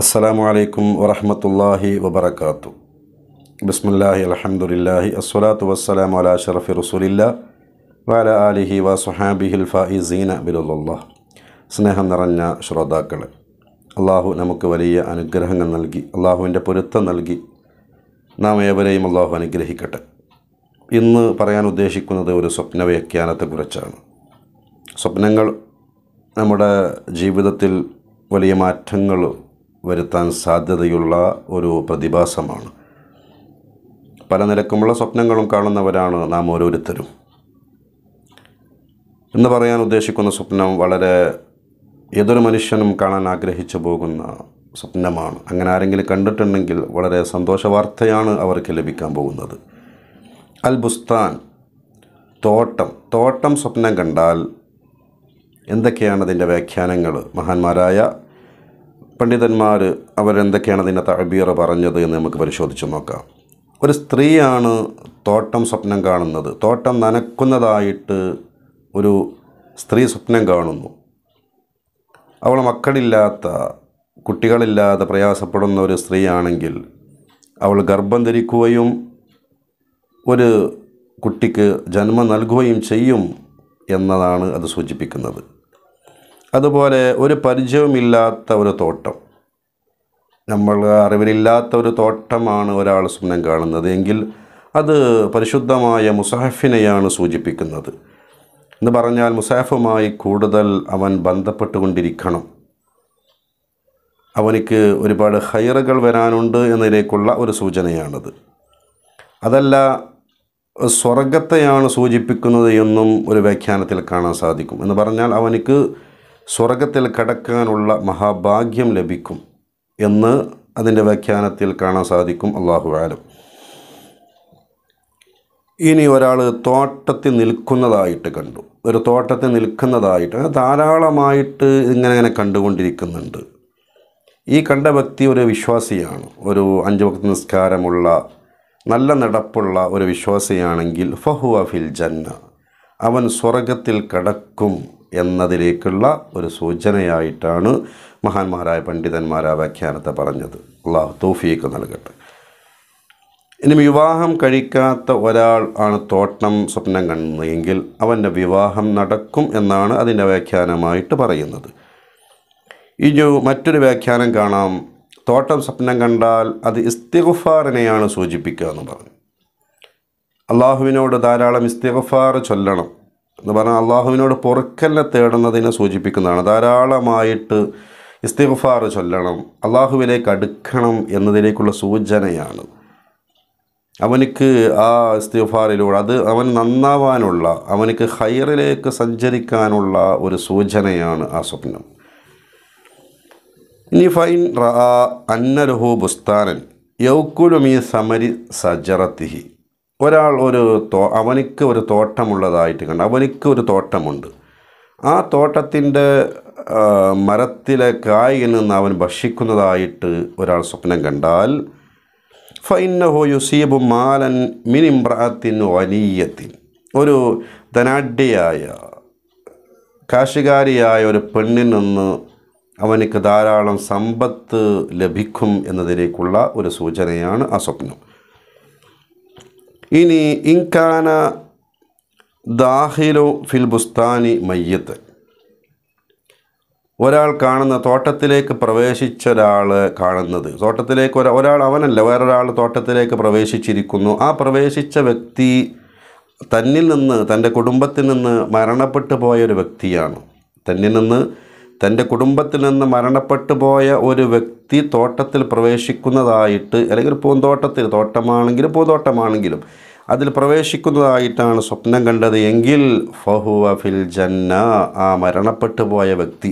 അസ്സലാമു അലൈക്കും വറഹമത്തല്ലാഹി വബർക്കാത്തു ബിസ്മുല്ലാഹി അലഹമുല്ലാഹി അസ്വലാത്തു വസ്സലാം അല ഷറഫി റസൂലില്ല വാല അലിഹി വ സുഹാബിഹിൽ ഫീസീന ബിലുള്ള സ്നേഹം നിറഞ്ഞ ശ്രോതാക്കൾ അള്ളാഹു നമുക്ക് വലിയ അനുഗ്രഹങ്ങൾ നൽകി അള്ളാഹുവിൻ്റെ പൊരുത്തം നൽകി നാം ഏവരെയും അള്ളാഹു അനുഗ്രഹിക്കട്ടെ ഇന്ന് പറയാൻ ഉദ്ദേശിക്കുന്നത് ഒരു സ്വപ്ന വ്യാഖ്യാനത്തെക്കുറിച്ചാണ് സ്വപ്നങ്ങൾ നമ്മുടെ ജീവിതത്തിൽ വലിയ മാറ്റങ്ങൾ വരുത്താൻ സാധ്യതയുള്ള ഒരു പ്രതിഭാസമാണ് പല നിരക്കുമുള്ള സ്വപ്നങ്ങളും കാണുന്നവരാണ് നാം ഓരോരുത്തരും എന്ന് പറയാൻ ഉദ്ദേശിക്കുന്ന സ്വപ്നം വളരെ ഏതൊരു മനുഷ്യനും കാണാൻ ആഗ്രഹിച്ചു പോകുന്ന സ്വപ്നമാണ് അങ്ങനെ ആരെങ്കിലും കണ്ടിട്ടുണ്ടെങ്കിൽ വളരെ സന്തോഷവാർത്തയാണ് അവർക്ക് ലഭിക്കാൻ പോകുന്നത് അൽ ബുസ്താൻ തോട്ടം തോട്ടം സ്വപ്നം കണ്ടാൽ എന്തൊക്കെയാണ് അതിൻ്റെ വ്യാഖ്യാനങ്ങൾ മഹാന്മാരായ പണ്ഡിതന്മാർ അവരെന്തൊക്കെയാണ് അതിൻ്റെ തഴബീർ പറഞ്ഞത് എന്ന് നമുക്ക് പരിശോധിച്ച് നോക്കാം ഒരു സ്ത്രീയാണ് തോട്ടം സ്വപ്നം കാണുന്നത് തോട്ടം നനക്കുന്നതായിട്ട് ഒരു സ്ത്രീ സ്വപ്നം കാണുന്നു അവൾ മക്കളില്ലാത്ത കുട്ടികളില്ലാതെ പ്രയാസപ്പെടുന്ന ഒരു സ്ത്രീയാണെങ്കിൽ അവൾ ഗർഭം ധരിക്കുകയും ഒരു കുട്ടിക്ക് ജന്മം നൽകുകയും ചെയ്യും എന്നതാണ് അത് സൂചിപ്പിക്കുന്നത് അതുപോലെ ഒരു പരിചയവുമില്ലാത്ത ഒരു തോട്ടം നമ്മൾ അറിവിലില്ലാത്ത ഒരു തോട്ടമാണ് ഒരാൾ സ്വപ്നം കാണുന്നത് എങ്കിൽ അത് പരിശുദ്ധമായ മുസാഹഫിനെയാണ് സൂചിപ്പിക്കുന്നത് എന്ന് പറഞ്ഞാൽ മുസാഫുമായി കൂടുതൽ അവൻ ബന്ധപ്പെട്ടുകൊണ്ടിരിക്കണം അവനിക്ക് ഒരുപാട് ഹൈറുകൾ വരാനുണ്ട് എന്നതിലേക്കുള്ള ഒരു സൂചനയാണത് അതല്ല സ്വർഗത്തെയാണ് സൂചിപ്പിക്കുന്നത് എന്നും ഒരു വ്യാഖ്യാനത്തിൽ കാണാൻ സാധിക്കും എന്ന് പറഞ്ഞാൽ അവനിക്ക് സ്വർഗത്തിൽ കടക്കാനുള്ള മഹാഭാഗ്യം ലഭിക്കും എന്ന് അതിൻ്റെ വ്യാഖ്യാനത്തിൽ കാണാൻ സാധിക്കും അള്ളാഹു ആലം ഇനി ഒരാൾ തോട്ടത്തിൽ നിൽക്കുന്നതായിട്ട് കണ്ടു ഒരു തോട്ടത്തിൽ നിൽക്കുന്നതായിട്ട് ധാരാളമായിട്ട് ഇങ്ങനെ ഇങ്ങനെ കണ്ടുകൊണ്ടിരിക്കുന്നുണ്ട് ഈ കണ്ട വ്യക്തി ഒരു വിശ്വാസിയാണ് ഒരു അഞ്ച് വക്ത നിസ്കാരമുള്ള നല്ല നടപ്പുള്ള ഒരു വിശ്വാസിയാണെങ്കിൽ ഫഹുവ ഫിൽ ജന്ന അവൻ സ്വർഗത്തിൽ കടക്കും എന്നതിലേക്കുള്ള ഒരു സൂചനയായിട്ടാണ് മഹാന്മാരായ പണ്ഡിതന്മാർ ആ വ്യാഖ്യാനത്തെ പറഞ്ഞത് അള്ളാഹു തോഫിയേക്ക് നൽകട്ടെ ഇനി വിവാഹം കഴിക്കാത്ത ഒരാൾ ആണ് തോട്ടം സ്വപ്നം കണ്ടെങ്കിൽ അവൻ്റെ വിവാഹം നടക്കും എന്നാണ് അതിൻ്റെ വ്യാഖ്യാനമായിട്ട് പറയുന്നത് ഇനി മറ്റൊരു വ്യാഖ്യാനം കാണാം തോട്ടം സ്വപ്നം കണ്ടാൽ അത് ഇസ്തിഗുഫാറിനെയാണ് സൂചിപ്പിക്കുക എന്ന് പറഞ്ഞു അള്ളാഹുവിനോട് ധാരാളം ഇസ്തിഗുഫാർ ചൊല്ലണം എന്ന് പറഞ്ഞാൽ അള്ളാഹുവിനോട് പുറക്കല്ല തേടുന്നതിനെ സൂചിപ്പിക്കുന്നതാണ് ധാരാളമായിട്ട് ഇസ്തിഗ്ഫാർ ചൊല്ലണം അള്ളാഹുവിലേക്ക് അടുക്കണം എന്നതിലേക്കുള്ള സൂചനയാണ് അവനക്ക് ആ ഇസ്തിഫാറിലൂടെ അത് അവൻ നന്നാവാനുള്ള അവനക്ക് ഹൈറിലേക്ക് സഞ്ചരിക്കാനുള്ള ഒരു സൂചനയാണ് ആ സ്വപ്നം ഇനി ഫൈൻ റ അന്നലഹു ബുസ്താനൻ യൗക്കുലുമി സമരി സജറത്തിഹി ഒരാൾ ഒരു തോ അവനിക്ക് ഒരു തോട്ടമുള്ളതായിട്ട് കണ്ട് അവനിക്ക് ഒരു തോട്ടമുണ്ട് ആ തോട്ടത്തിൻ്റെ മരത്തിലെ കായിൽ നിന്ന് അവൻ ഭക്ഷിക്കുന്നതായിട്ട് ഒരാൾ സ്വപ്നം കണ്ടാൽ ഫൈന്നഹോ യുസീബു മാലൻ മിനിമ്രാത്തിൻ വലിയത്തിൻ ഒരു ധനാഢ്യയായ കാശികാരിയായ ഒരു പെണ്ണിൽ നിന്ന് അവനിക്ക് ധാരാളം സമ്പത്ത് ലഭിക്കും എന്നതിലേക്കുള്ള ഒരു സൂചനയാണ് ആ സ്വപ്നം ഇനി ഇൻകാന ദാഹിലു ഫിൽ ബുസ്താനി മയ്യത്ത് ഒരാൾ കാണുന്ന തോട്ടത്തിലേക്ക് പ്രവേശിച്ച ഒരാൾ കാണുന്നത് തോട്ടത്തിലേക്ക് ഒരാൾ അവനല്ല വേറൊരാൾ തോട്ടത്തിലേക്ക് പ്രവേശിച്ചിരിക്കുന്നു ആ പ്രവേശിച്ച വ്യക്തി തന്നിൽ നിന്ന് തൻ്റെ കുടുംബത്തിൽ നിന്ന് മരണപ്പെട്ടു പോയ ഒരു വ്യക്തിയാണ് തന്നിൽ നിന്ന് തൻ്റെ കുടുംബത്തിൽ നിന്ന് മരണപ്പെട്ടു പോയ ഒരു വ്യക്തി തോട്ടത്തിൽ പ്രവേശിക്കുന്നതായിട്ട് അല്ലെങ്കിൽ പൂന്തോട്ടത്തിൽ തോട്ടമാണെങ്കിലും പൂന്തോട്ടമാണെങ്കിലും അതിൽ പ്രവേശിക്കുന്നതായിട്ടാണ് സ്വപ്നം കണ്ടത് എങ്കിൽ ഫഹുവ ഫിൽ ജന്ന ആ മരണപ്പെട്ടു പോയ വ്യക്തി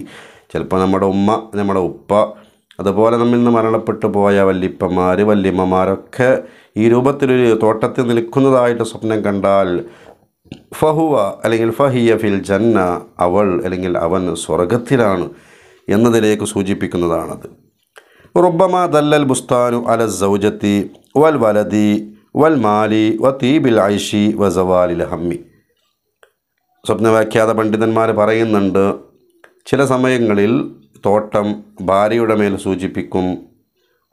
ചിലപ്പോൾ നമ്മുടെ ഉമ്മ നമ്മുടെ ഉപ്പ അതുപോലെ നമ്മിൽ നിന്ന് മരണപ്പെട്ടു പോയ വല്ലിപ്പന്മാർ വല്യമ്മമാരൊക്കെ ഈ രൂപത്തിലൊരു തോട്ടത്തിൽ നിൽക്കുന്നതായിട്ട് സ്വപ്നം കണ്ടാൽ ഫഹുവ അല്ലെങ്കിൽ ഫഹിയ ഫിൽ ജന്ന അവൾ അല്ലെങ്കിൽ അവൻ സ്വർഗത്തിലാണ് എന്നതിലേക്ക് സൂചിപ്പിക്കുന്നതാണത് റുബമ ദല്ലൽ ബുസ്താനു അല സൗജത്തി വൽ വലതി വൽ മാലി വ തീബിൽ ഐഷി വ സവാലിൽ ഹമ്മി സ്വപ്നവ്യാഖ്യാത പണ്ഡിതന്മാർ പറയുന്നുണ്ട് ചില സമയങ്ങളിൽ തോട്ടം ഭാര്യയുടെ മേൽ സൂചിപ്പിക്കും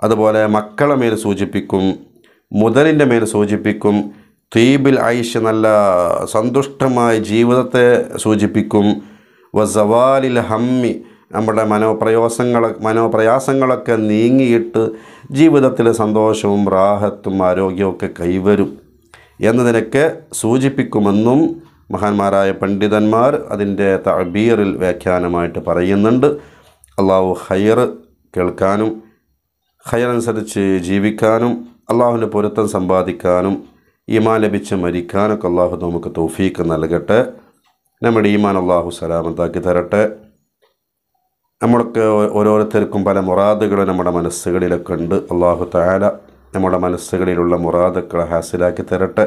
അതുപോലെ മക്കളെ മേൽ സൂചിപ്പിക്കും മുതലിൻ്റെ മേൽ സൂചിപ്പിക്കും തീബിൽ ഐഷ നല്ല സന്തുഷ്ടമായ ജീവിതത്തെ സൂചിപ്പിക്കും വസവാലിൽ ഹമ്മി നമ്മുടെ മനോപ്രയാസങ്ങളെ മനോപ്രയാസങ്ങളൊക്കെ നീങ്ങിയിട്ട് ജീവിതത്തിലെ സന്തോഷവും റാഹത്തും ആരോഗ്യമൊക്കെ കൈവരും എന്നതിനൊക്കെ സൂചിപ്പിക്കുമെന്നും മഹാന്മാരായ പണ്ഡിതന്മാർ അതിൻ്റെ തബീറിൽ വ്യാഖ്യാനമായിട്ട് പറയുന്നുണ്ട് അള്ളാഹു ഹയർ കേൾക്കാനും ഹയർ അനുസരിച്ച് ജീവിക്കാനും അള്ളാഹുവിൻ്റെ പൊരുത്തം സമ്പാദിക്കാനും ഈമാൻ ലഭിച്ച മരിക്കാനൊക്കെ അള്ളാഹു നമുക്ക് തോഫീക്ക് നൽകട്ടെ നമ്മുടെ ഈമാൻ അള്ളാഹു സലാമത്താക്കി തരട്ടെ നമ്മൾക്ക് ഓരോരുത്തർക്കും പല മുറാദുകൾ നമ്മുടെ മനസ്സുകളിലൊക്കെ ഉണ്ട് അള്ളാഹു താല നമ്മുടെ മനസ്സുകളിലുള്ള മുറാദുക്കളെ ഹാസിലാക്കി തരട്ടെ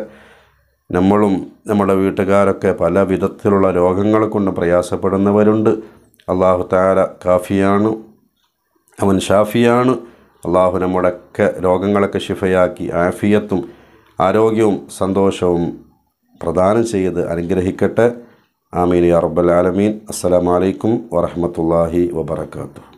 നമ്മളും നമ്മുടെ വീട്ടുകാരൊക്കെ പല വിധത്തിലുള്ള രോഗങ്ങൾ കൊണ്ട് പ്രയാസപ്പെടുന്നവരുണ്ട് അള്ളാഹു താല കാഫിയാണ് അവൻ ഷാഫിയാണ് അള്ളാഹു നമ്മുടെയൊക്കെ രോഗങ്ങളൊക്കെ ശിഫയാക്കി ആഫിയത്തും ആരോഗ്യവും സന്തോഷവും പ്രദാനം ചെയ്ത് അനുഗ്രഹിക്കട്ടെ ആമീൻ യാ ആലമീൻ അസ്സലാമലൈക്കും വറഹമത്തല്ലാഹി വബർക്കാത്തു